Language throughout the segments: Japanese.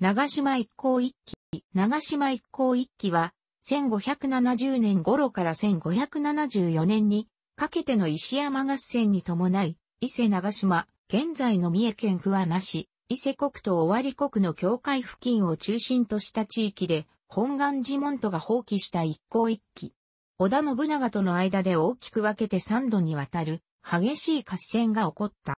長島一向一揆、長島一向一揆は、1570年頃から1574年に、かけての石山合戦に伴い、伊勢長島、現在の三重県桑名市、伊勢国と尾張国の境界付近を中心とした地域で、本願寺門徒が放棄した一向一揆。織田信長との間で大きく分けて三度にわたる激しい合戦が起こった。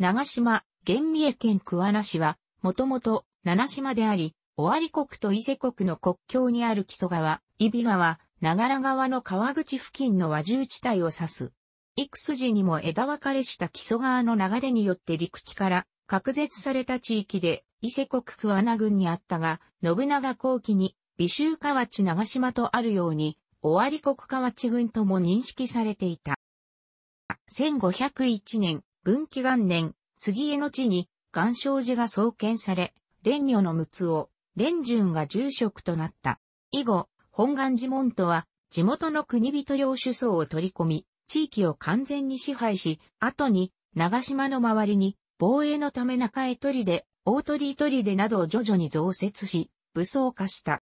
長島、現三重県桑名市は、もともと七島であり、尾張国と伊勢国の国境にある木曽川、伊比川、長良川の川口付近の和住地帯を指す。幾筋にも枝分かれした木曽川の流れによって陸地から隔絶された地域で伊勢国桑名郡にあったが、信長後期に美州河内長島とあるように、尾張国河内郡とも認識されていた。1501年、文紀元年、杉江の地に、岩生寺が創建され、蓮女の睦を、蓮順が住職となった。以後、本願寺門徒は、地元の国人領主層を取り込み、地域を完全に支配し、後に、長島の周りに、防衛のため中へ取りで、大鳥取りでなどを徐々に増設し、武装化した。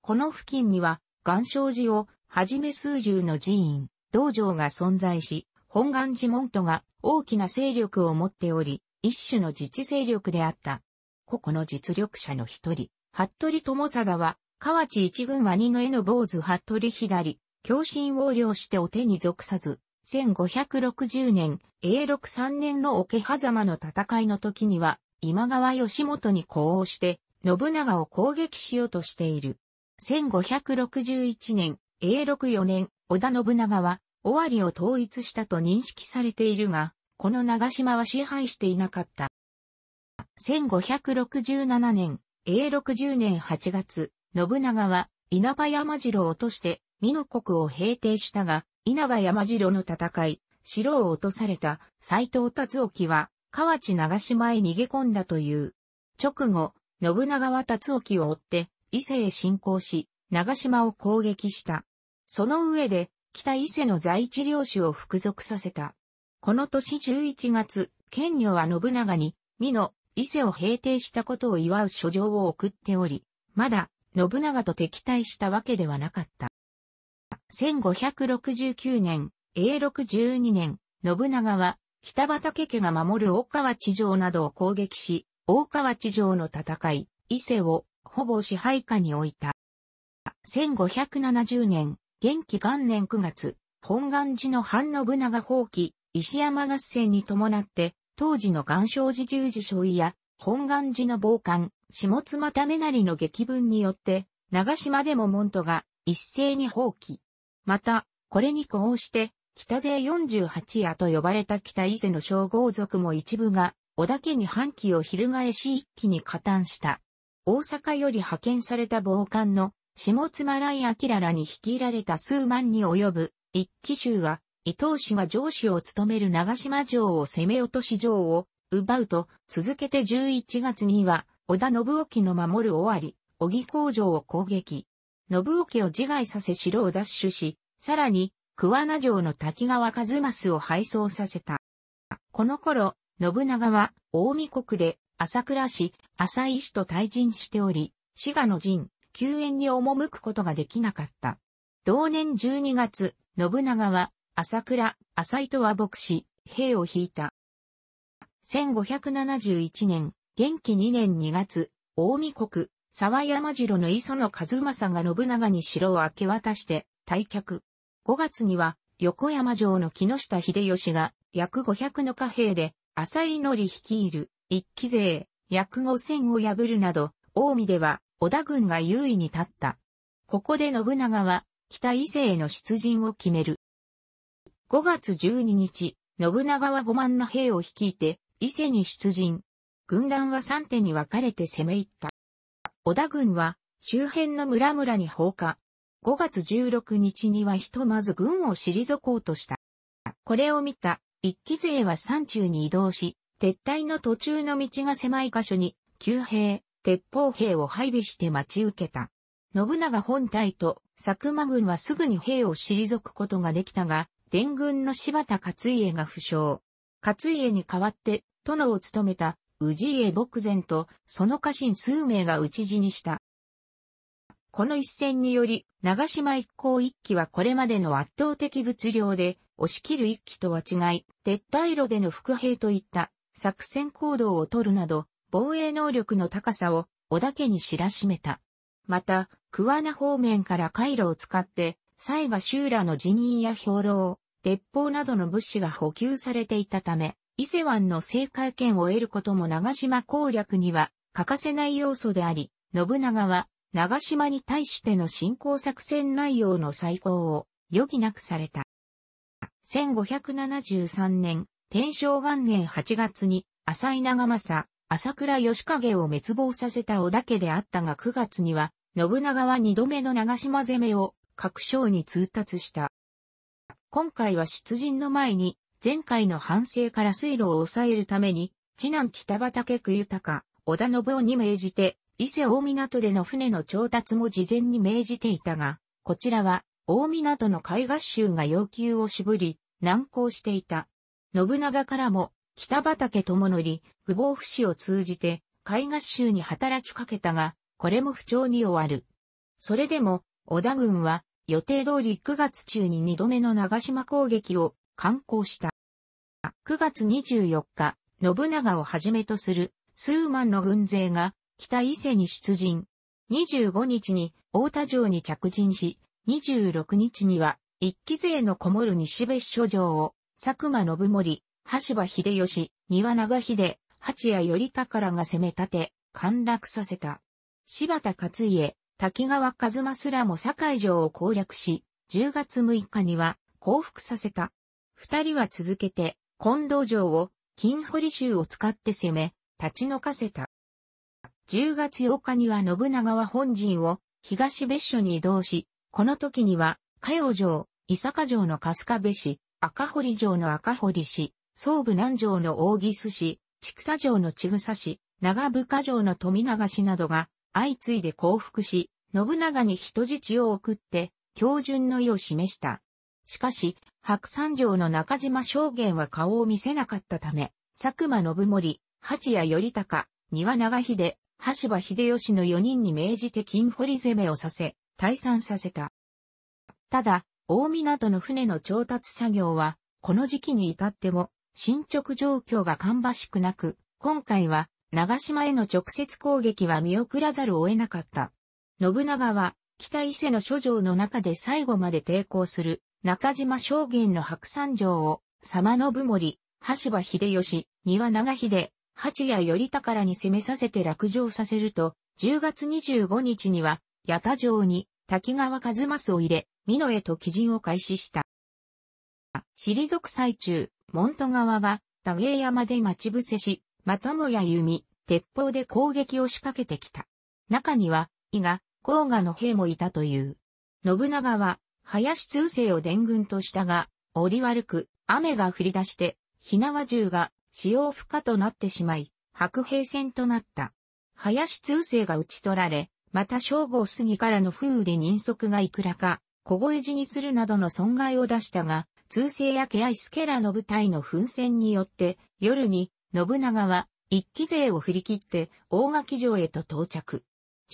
この付近には、岩礁寺をはじめ数十の寺院、道場が存在し、本願寺門徒が大きな勢力を持っており、一種の自治勢力であった。個々の実力者の一人、服部友貞は、河内一軍は二の絵の坊主服部左、強心を領してお手に属さず、1560年、永禄3年の桶狭間の戦いの時には、今川義元に呼応して、信長を攻撃しようとしている。1561年、永禄4年、織田信長は、尾張を統一したと認識されているが、この長島は支配していなかった。1567年、永60年8月、信長は稲葉山城を落として、美濃国を平定したが、稲葉山城の戦い、城を落とされた斎藤達沖は、河内長島へ逃げ込んだという。直後、信長は達沖を追って、伊勢へ侵攻し、長島を攻撃した。その上で、北伊勢の在地領主を服属させた。この年11月、県女は信長に、美濃、伊勢を平定したことを祝う書状を送っており、まだ、信長と敵対したわけではなかった。1569年、永禄12年、信長は、北畠家が守る大川地上などを攻撃し、大川地上の戦い、伊勢を、ほぼ支配下に置いた。1570年、元気元年9月、本願寺の反信長放棄、石山合戦に伴って、当時の岩礁寺十字書位や、本願寺の傍観、下妻ためなりの劇文によって、長島でも門徒が一斉に放棄。また、これに呼応して、北勢48夜と呼ばれた北伊勢の称号族も一部が、織田家に反旗を翻し一気に加担した。大阪より派遣された傍観の下妻来明ららに率いられた数万に及ぶ一騎衆は伊藤氏が上司を務める長島城を攻め落とし城を奪うと、続けて11月には、織田信沖の守る尾張、小木工場を攻撃。信沖を自害させ城を奪取し、さらに、桑名城の滝川和正を敗走させた。この頃、信長は、大見国で、朝倉氏、朝井氏と退陣しており、滋賀の陣、救援に赴くことができなかった。同年12月、信長は、朝倉、浅井とは牧師、兵を引いた。1571年、元気2年2月、大見国、沢山城の磯野和正が信長に城を明け渡して、退却。5月には、横山城の木下秀吉が、約500の貨幣で、浅井則率いる、一期勢、約5000を破るなど、大見では、織田軍が優位に立った。ここで信長は、北伊勢への出陣を決める。5月12日、信長は5万の兵を率いて、伊勢に出陣。軍団は3手に分かれて攻め入った。織田軍は、周辺の村々に放火。5月16日にはひとまず軍を退こうとした。これを見た、一騎勢は山中に移動し、撤退の途中の道が狭い箇所に、旧兵、鉄砲兵を配備して待ち受けた。信長本体と佐久間軍はすぐに兵を退くことができたが、天軍の柴田勝家が負傷。勝家に代わって、殿を務めた、氏家牧前と、その家臣数名が討ち死にした。この一戦により、長島一行一騎はこれまでの圧倒的物量で、押し切る一騎とは違い、撤退路での伏兵といった作戦行動を取るなど、防衛能力の高さを織田家に知らしめた。また、桑名方面から回路を使って、西賀修羅の辞任や兵糧鉄砲などの物資が補給されていたため、伊勢湾の制海権を得ることも長島攻略には欠かせない要素であり、信長は長島に対しての進行作戦内容の再考を余儀なくされた。1573年、天正元年8月に浅井長政、朝倉義景を滅亡させた織田家であったが9月には、信長は二度目の長島攻めを各省に通達した。今回は出陣の前に、前回の反省から水路を抑えるために、次男北畠久豊、織田信夫に命じて、伊勢大港での船の調達も事前に命じていたが、こちらは、大港の海合衆が要求を絞り、難航していた。信長からも、北畠智則、久防不死を通じて、海合衆に働きかけたが、これも不調に終わる。それでも、織田軍は、予定通り9月中に2度目の長島攻撃を敢行した。9月24日、信長をはじめとする数万の軍勢が北伊勢に出陣。25日に大田城に着陣し、26日には一期勢のこもる西別所城を佐久間信盛、橋場秀吉、庭長秀、八谷頼宝が攻め立て、陥落させた。柴田勝家、滝川一馬すらも堺城を攻略し、10月6日には降伏させた。二人は続けて、近藤城を、金堀州を使って攻め、立ち退かせた。10月8日には信長は本陣を東別所に移動し、この時には、加陽城、伊坂城の春日部市、赤堀城の赤堀市、総武南城の大木須市、千草城の千草市、長深城の富永市などが相次いで降伏し、信長に人質を送って、教順の意を示した。しかし、白山城の中島将元は顔を見せなかったため、佐久間信盛、八谷頼高、庭長秀、橋場秀吉の4人に命じて金堀攻めをさせ、退散させた。ただ、大港の船の調達作業は、この時期に至っても、進捗状況が芳しくなく、今回は長島への直接攻撃は見送らざるを得なかった。信長は、北伊勢の諸城の中で最後まで抵抗する、中島将軍の白山城を、様信盛、橋場秀吉、庭長秀、八谷頼高らに攻めさせて落城させると、10月25日には、八田城に、滝川和正を入れ、美濃へと基人を開始した。退く最中、門戸川が、田芸山で待ち伏せし、またもや弓、鉄砲で攻撃を仕掛けてきた。中には、伊賀、甲賀の兵もいたという。信長は、林通勢を伝軍としたが、折り悪く、雨が降り出して、火縄銃が使用不可となってしまい、白兵戦となった。林通勢が討ち取られ、また正午過ぎからの風雨で人足がいくらか、小声死にするなどの損害を出したが、通勢やケアイスケラの部隊の奮戦によって、夜に信長は一期勢を振り切って大垣城へと到着。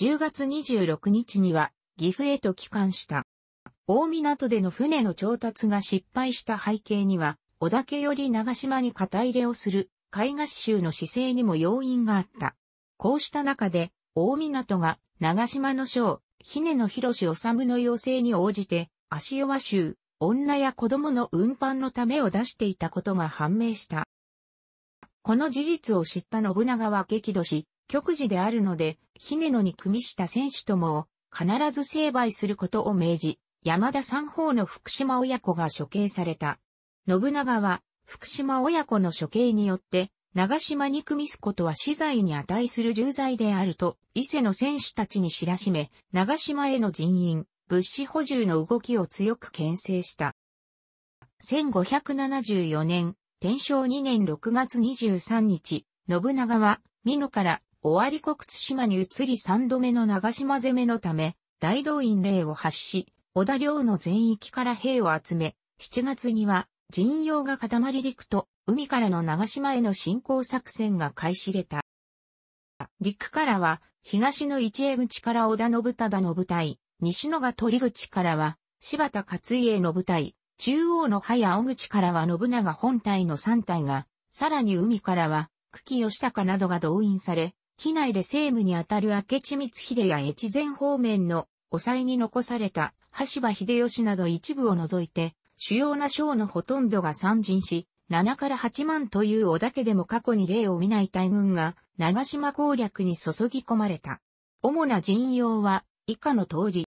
10月26日には岐阜へと帰還した。大港での船の調達が失敗した背景には、織田家より長島に肩入れをする海画州の姿勢にも要因があった。こうした中で、大港が長島の将、姫野おさむの要請に応じて、足弱州女や子供の運搬のためを出していたことが判明した。この事実を知った信長は激怒し、極事であるので、姫野に組みした選手ともを必ず成敗することを命じ、山田三方の福島親子が処刑された。信長は、福島親子の処刑によって、長島に組みすことは死罪に値する重罪であると、伊勢の選手たちに知らしめ、長島への人員、物資補充の動きを強く牽制した。1574年、天正2年6月23日、信長は、美濃から、尾張国津島に移り3度目の長島攻めのため、大動員令を発し、織田領の全域から兵を集め、7月には、陣容が固まり陸と、海からの長島への進行作戦が開始れた。陸からは、東の市江口から織田信忠の部隊、西野が鳥口からは、柴田勝家の部隊、中央の葉や小口からは信長本体の3体が、さらに海からは、久喜義高などが動員され、機内で政務にあたる明智光秀や越前方面の、抑えに残された、橋場秀吉など一部を除いて、主要な将のほとんどが参陣し、7から8万という織田家でも過去に例を見ない大軍が、長島攻略に注ぎ込まれた。主な陣容は、以下の通り。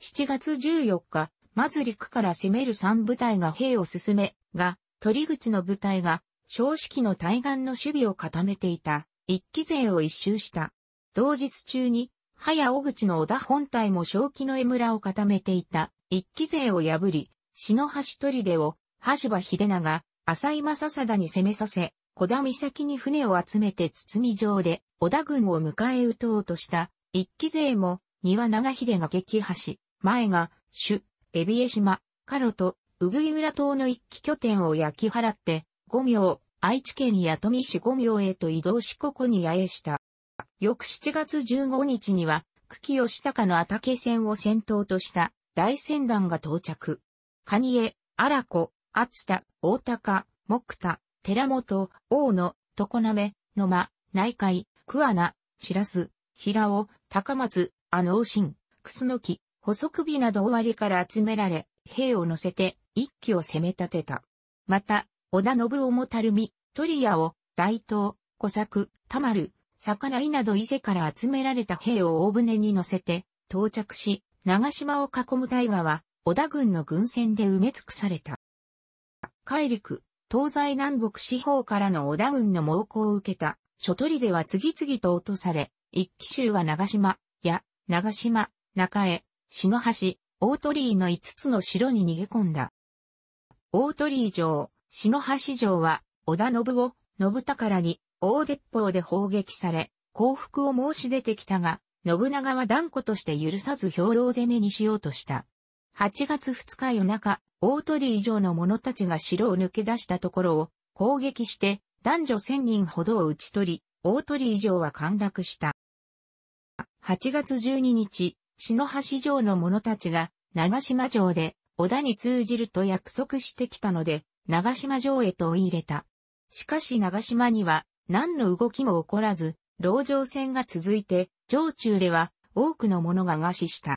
7月14日、まず陸から攻める三部隊が兵を進め、が、鳥口の部隊が、正式の対岸の守備を固めていた、一騎勢を一周した。同日中に、早尾口の織田本隊も正気の江村を固めていた、一騎勢を破り、篠橋砦を、橋場秀長、浅井正貞に攻めさせ、小田岬に船を集めて堤上で、織田軍を迎え撃とうとした、一期勢も、庭長秀が撃破し、前が、主、エビエ島、カロト、ウグイグラ島の一気拠点を焼き払って、五名、愛知県弥富市五名へと移動しここに八重した。翌7月15日には、久喜吉高の畑線を先頭とした大船団が到着。カニエ、荒子、厚田、大高、木田、寺本、大野、常滑、野間、内海、桑名、白洲、平尾、高松、阿ク新、楠木、補足日など終わりから集められ、兵を乗せて一騎を攻め立てた。また、織田信夫もたるみ、トリアを、大東、小作、たまる、魚井など伊勢から集められた兵を大船に乗せて、到着し、長島を囲む大河は、織田軍の軍船で埋め尽くされた。海陸、東西南北四方からの織田軍の猛攻を受けた、諸では次々と落とされ、一騎衆は長島、や、長島、中江、篠橋、大鳥居の5つの城に逃げ込んだ。大鳥居城、篠橋城は、織田信を、信宝に、大鉄砲で砲撃され、降伏を申し出てきたが、信長は断固として許さず兵糧攻めにしようとした。8月2日夜中、大鳥居城の者たちが城を抜け出したところを攻撃して男女1000人ほどを撃ち取り、大鳥居城は陥落した。8月12日、篠橋城の者たちが、長島城で、織田に通じると約束してきたので、長島城へと追い入れた。しかし長島には、何の動きも起こらず、牢城戦が続いて、城中では、多くの者が餓死した。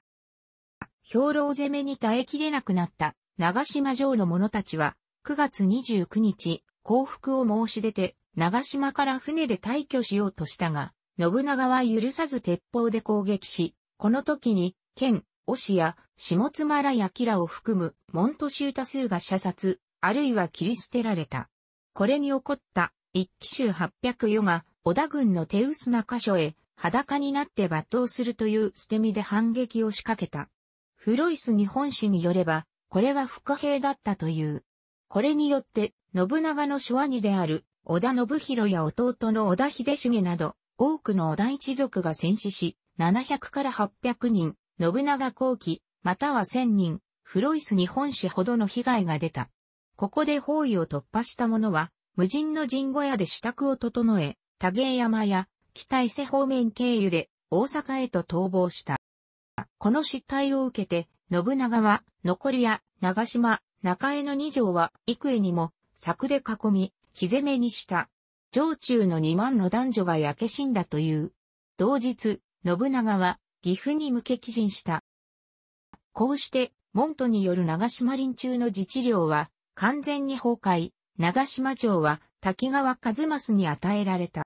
兵糧攻めに耐えきれなくなった長島城の者たちは、9月29日、降伏を申し出て、長島から船で退去しようとしたが、信長は許さず鉄砲で攻撃し、この時に、県、オシや、下妻らやキラを含む、モント州多数が射殺、あるいは切り捨てられた。これに起こった、一騎衆八百余が、織田軍の手薄な箇所へ、裸になって抜刀するという捨て身で反撃を仕掛けた。フロイス日本史によれば、これは不兵だったという。これによって、信長の諸兄である、織田信弘や弟の織田秀重など、多くの織田一族が戦死し、700から800人、信長後期、または1000人、フロイス日本史ほどの被害が出た。ここで包囲を突破した者は、無人の神小屋で支度を整え、多芸山や北伊勢方面経由で大阪へと逃亡した。この失態を受けて、信長は残りや長島、中江の二条は幾重にも柵で囲み、火攻めにした。城中の二万の男女が焼け死んだという。同日、信長は岐阜に向け帰陣した。こうして、門徒による長島林中の自治領は完全に崩壊、長島城は滝川和正に与えられた。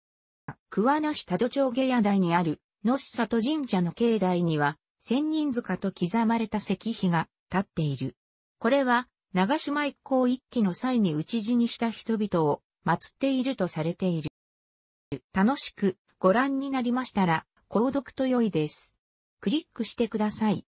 桑名市多度町下屋台にある野市里神社の境内には千人塚と刻まれた石碑が立っている。これは長島一行一揆の際に討ち死にした人々を祀っているとされている。楽しくご覧になりましたら購読と良いです。クリックしてください。